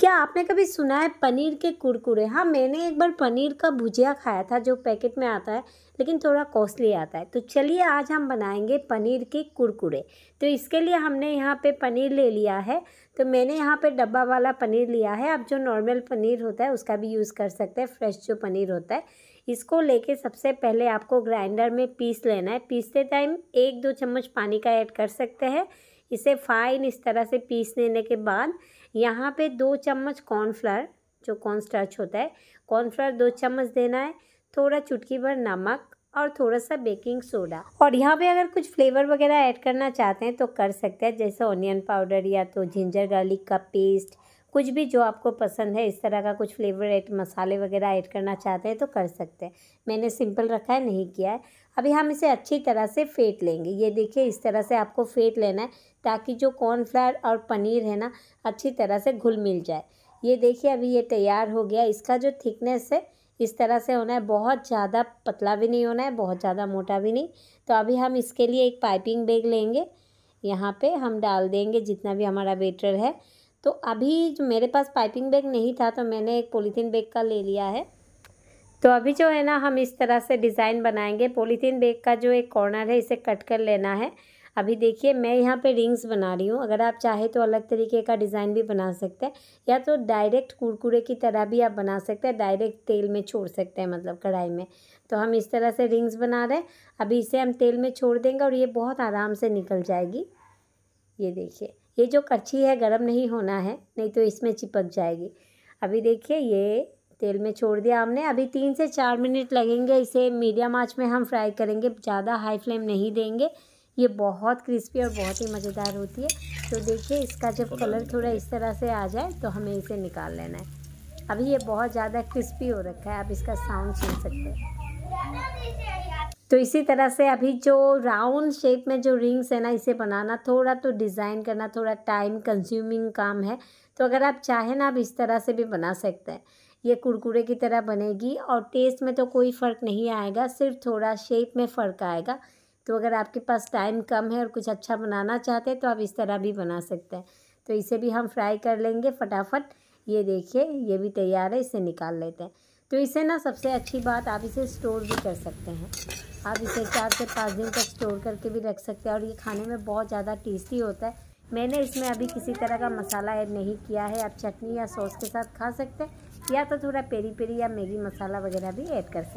क्या आपने कभी सुना है पनीर के कुरकुरे हाँ मैंने एक बार पनीर का भुजिया खाया था जो पैकेट में आता है लेकिन थोड़ा कॉस्टली आता है तो चलिए आज हम बनाएंगे पनीर के कुरकुरे तो इसके लिए हमने यहाँ पे पनीर ले लिया है तो मैंने यहाँ पे डब्बा वाला पनीर लिया है आप जो नॉर्मल पनीर होता है उसका भी यूज़ कर सकते हैं फ्रेश जो पनीर होता है इसको लेके सबसे पहले आपको ग्राइंडर में पीस लेना है पीसते टाइम एक दो चम्मच पानी का ऐड कर सकते हैं इसे फाइन इस तरह से पीस लेने के बाद यहाँ पे दो चम्मच कॉर्नफ्लावर जो कॉर्नस्टार्च होता है कॉर्नफ्लावर दो चम्मच देना है थोड़ा चुटकी भर नमक और थोड़ा सा बेकिंग सोडा और यहाँ पे अगर कुछ फ्लेवर वगैरह ऐड करना चाहते हैं तो कर सकते हैं जैसे ऑनियन पाउडर या तो जिंजर गार्लिक का पेस्ट कुछ भी जो आपको पसंद है इस तरह का कुछ फ्लेवर एड मसाले वगैरह ऐड करना चाहते हैं तो कर सकते हैं मैंने सिंपल रखा है नहीं किया है अभी हम इसे अच्छी तरह से फेंट लेंगे ये देखिए इस तरह से आपको फेंट लेना है ताकि जो कॉर्नफ्लावर और पनीर है ना अच्छी तरह से घुल मिल जाए ये देखिए अभी ये तैयार हो गया इसका जो थिकनेस है इस तरह से होना है बहुत ज़्यादा पतला भी नहीं होना है बहुत ज़्यादा मोटा भी नहीं तो अभी हम इसके लिए एक पाइपिंग बैग लेंगे यहाँ पे हम डाल देंगे जितना भी हमारा बेटर है तो अभी जो मेरे पास पाइपिंग बैग नहीं था तो मैंने एक पॉलीथीन बैग का ले लिया है तो अभी जो है ना हम इस तरह से डिज़ाइन बनाएंगे पोलीथीन बैग का जो एक कॉर्नर है इसे कट कर लेना है अभी देखिए मैं यहाँ पे रिंग्स बना रही हूँ अगर आप चाहे तो अलग तरीके का डिज़ाइन भी बना सकते हैं या तो डायरेक्ट कुरकुरे की तरह भी आप बना सकते हैं डायरेक्ट तेल में छोड़ सकते हैं मतलब कढ़ाई में तो हम इस तरह से रिंग्स बना रहे हैं अभी इसे हम तेल में छोड़ देंगे और ये बहुत आराम से निकल जाएगी ये देखिए ये जो कच्ची है गर्म नहीं होना है नहीं तो इसमें चिपक जाएगी अभी देखिए ये तेल में छोड़ दिया हमने अभी तीन से चार मिनट लगेंगे इसे मीडियम आँच में हम फ्राई करेंगे ज़्यादा हाई फ्लेम नहीं देंगे ये बहुत क्रिस्पी और बहुत ही मज़ेदार होती है तो देखिए इसका जब कलर थोड़ा इस तरह से आ जाए तो हमें इसे निकाल लेना है अभी ये बहुत ज़्यादा क्रिस्पी हो रखा है आप इसका साउंड सुन सकते हैं तो इसी तरह से अभी जो राउंड शेप में जो रिंग्स है ना इसे बनाना थोड़ा तो डिज़ाइन करना थोड़ा टाइम कंज्यूमिंग काम है तो अगर आप चाहें ना आप इस तरह से भी बना सकते हैं ये कुरकुरे की तरह बनेगी और टेस्ट में तो कोई फ़र्क नहीं आएगा सिर्फ थोड़ा शेप में फ़र्क आएगा तो अगर आपके पास टाइम कम है और कुछ अच्छा बनाना चाहते हैं तो आप इस तरह भी बना सकते हैं तो इसे भी हम फ्राई कर लेंगे फटाफट ये देखिए ये भी तैयार है इसे निकाल लेते हैं तो इसे ना सबसे अच्छी बात आप इसे स्टोर भी कर सकते हैं आप इसे चार से पाँच दिन तक स्टोर करके भी रख सकते हैं और ये खाने में बहुत ज़्यादा टेस्टी होता है मैंने इसमें अभी किसी तरह का मसाला ऐड नहीं किया है आप चटनी या सॉस के साथ खा सकते हैं या तो थोड़ा पेरी पेरी या मैगी मसाला वगैरह भी ऐड कर सकते